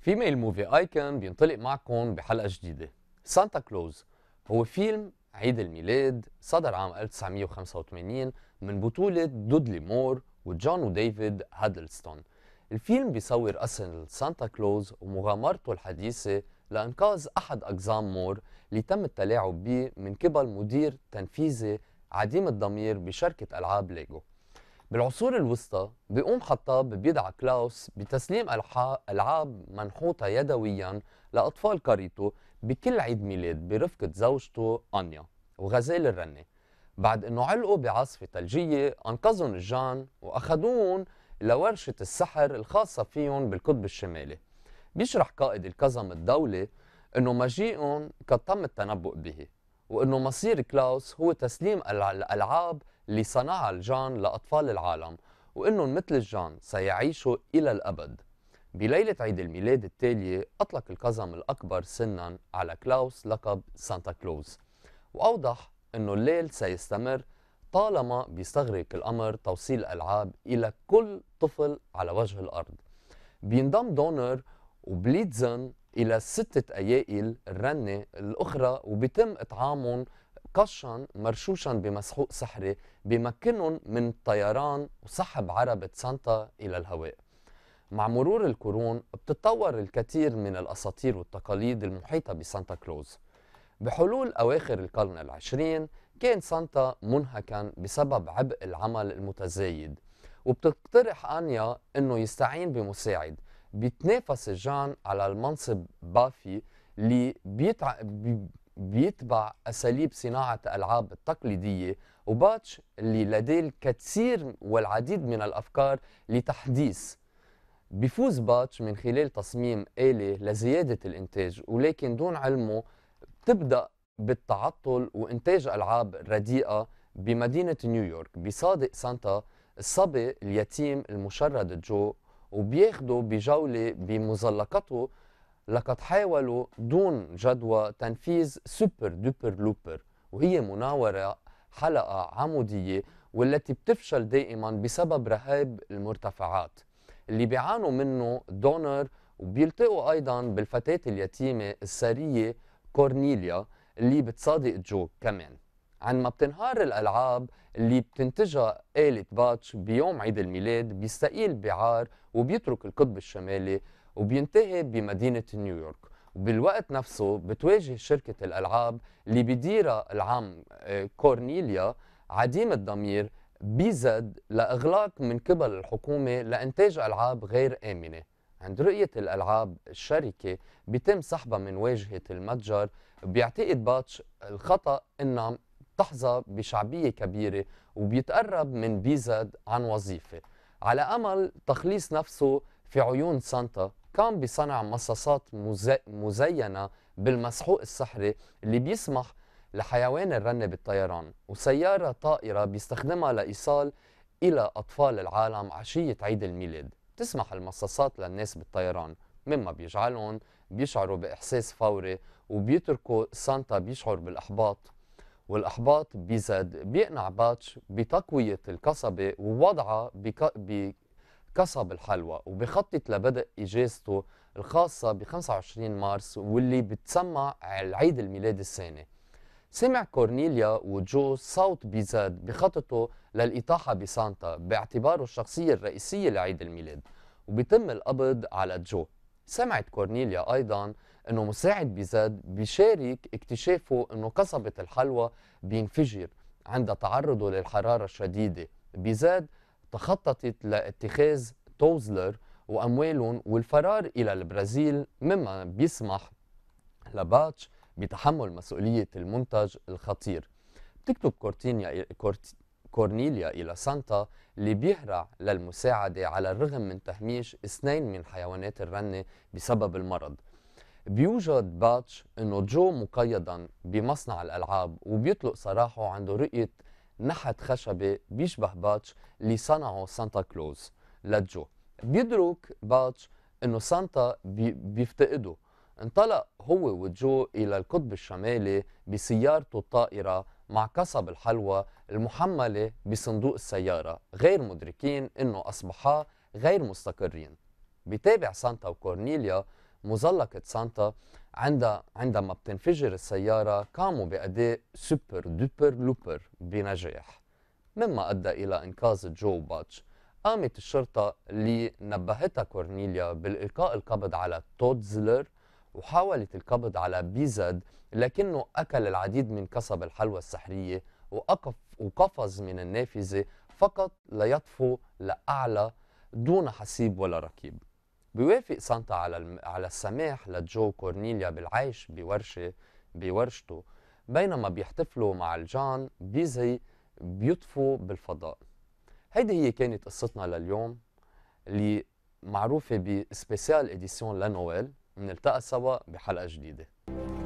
فيميل موفي ايكون بينطلق معكم بحلقه جديده سانتا كلوز هو فيلم عيد الميلاد صدر عام 1985 من بطولة دودلي مور وجون وديفيد هادلستون الفيلم بيصور أصل سانتا كلوز ومغامرته الحديثة لإنقاذ أحد أقزام مور اللي تم التلاعب به من قبل مدير تنفيذي عديم الضمير بشركة ألعاب ليجو بالعصور الوسطى بيقوم خطاب بيدعى كلاوس بتسليم ألعاب منحوطه يدويا لأطفال قريته بكل عيد ميلاد برفقة زوجته أنيا وغزال الرنة بعد أنه علقوا بعاصفة ثلجية أنقذهم الجان وأخذوهم لورشة السحر الخاصة فيهم بالقطب الشمالي بيشرح قائد الكظم الدولي أنه مجيئهم قد تم التنبؤ به وأنه مصير كلاوس هو تسليم الألعاب اللي صنعها الجان لأطفال العالم وإنهم مثل الجان سيعيشوا إلى الأبد بليلة عيد الميلاد التالية أطلق القزم الأكبر سنا على كلاوس لقب سانتا كلوز وأوضح أنه الليل سيستمر طالما بيستغرق الأمر توصيل ألعاب إلى كل طفل على وجه الأرض بينضم دونر وبليتزن إلى ستة أيائل الرنة الأخرى وبيتم إطعامهم قشا مرشوشا بمسحوق سحري بمكنهم من الطيران وسحب عربة سانتا إلى الهواء مع مرور القرون بتتطور الكثير من الأساطير والتقاليد المحيطة بسانتا كلوز بحلول أواخر القرن العشرين كان سانتا منهكا بسبب عبء العمل المتزايد وبتقترح أنيا أنه يستعين بمساعد بيتنافس جان على المنصب بافي اللي بيتع... بيتبع أساليب صناعة ألعاب التقليدية وباتش اللي لديه الكثير والعديد من الأفكار لتحديث بيفوز باتش من خلال تصميم آلة لزيادة الإنتاج ولكن دون علمه بتبدأ بالتعطل وإنتاج ألعاب رديئة بمدينة نيويورك بصادق سانتا الصبي اليتيم المشرد جو وبياخده بجولة بمزلقته لقد حاولوا دون جدوى تنفيذ سوبر دوبر لوبر وهي مناورة حلقة عمودية والتي بتفشل دائما بسبب رهاب المرتفعات اللي بيعانوا منه دونر وبيلتقوا أيضا بالفتاة اليتيمة السرية كورنيليا اللي بتصادق جو كمان ما بتنهار الألعاب اللي بتنتجها آلة باتش بيوم عيد الميلاد بيستقيل بعار وبيترك القطب الشمالي وبينتهي بمدينة نيويورك وبالوقت نفسه بتواجه شركة الألعاب اللي بيديرها العام آه، كورنيليا عديم الضمير بيزد لإغلاق من قبل الحكومة لإنتاج ألعاب غير آمنة عند رؤية الألعاب الشركة بيتم سحبها من واجهة المتجر بيعتقد باتش الخطأ أنها تحظى بشعبية كبيرة وبيتقرب من بيزد عن وظيفة على أمل تخليص نفسه في عيون سانتا قام بصنع مصاصات مزينة بالمسحوق السحري اللي بيسمح لحيوان الرنة بالطيران وسيارة طائرة بيستخدمها لإيصال إلى أطفال العالم عشية عيد الميلاد تسمح المصاصات للناس بالطيران مما بيجعلهم بيشعروا بإحساس فوري وبيتركوا سانتا بيشعر بالإحباط والإحباط بيزد بيقنع باتش بتقوية القصبة ووضعها بك... قصب الحلوى وبخطط لبدء إجازته الخاصة ب 25 مارس واللي بتسمى العيد الميلاد الثاني. سمع كورنيليا وجو صوت بيزاد بخططه للإطاحة بسانتا باعتباره الشخصية الرئيسية لعيد الميلاد وبيتم القبض على جو سمعت كورنيليا أيضا أنه مساعد بيزاد بيشارك اكتشافه أنه قصبة الحلوى بينفجر عند تعرضه للحرارة الشديدة بيزاد تخططت لاتخاذ توزلر وأموالهم والفرار إلى البرازيل مما بيسمح لباتش بتحمل مسؤولية المنتج الخطير بتكتب كورتينيا كورت... كورنيليا إلى سانتا اللي بيهرع للمساعدة على الرغم من تهميش اثنين من حيوانات الرنة بسبب المرض بيوجد باتش انه جو مقيدا بمصنع الالعاب وبيطلق سراحه عنده رؤيه نحت خشبة بيشبه باتش اللي صنعه سانتا كلوز لجو بيدرك باتش انه سانتا بي بيفتقده انطلق هو وجو الى القطب الشمالي بسيارته الطائرة مع قصب الحلوى المحملة بصندوق السيارة غير مدركين انه اصبحا غير مستقرين بتابع سانتا وكورنيليا مزلقة سانتا عندها عندما بتنفجر السيارة قاموا بأداء سوبر دوبر لوبر بنجاح مما أدى إلى إنقاذ جو باتش قامت الشرطة اللي نبهتها كورنيليا بالإلقاء القبض على تودزلر وحاولت القبض على بيزاد لكنه أكل العديد من قصب الحلوى السحرية وأقف وقفز من النافذة فقط ليطفو لأعلى دون حسيب ولا ركيب بيوافق سانتا على الم... على السماح لجو كورنيليا بالعيش بورشه بورشته بينما بيحتفلوا مع الجان بيزي بيطفوا بالفضاء هيدي هي كانت قصتنا لليوم اللي معروفة بسبيسيال اديسيون لنويل منلتقى سوا بحلقة جديدة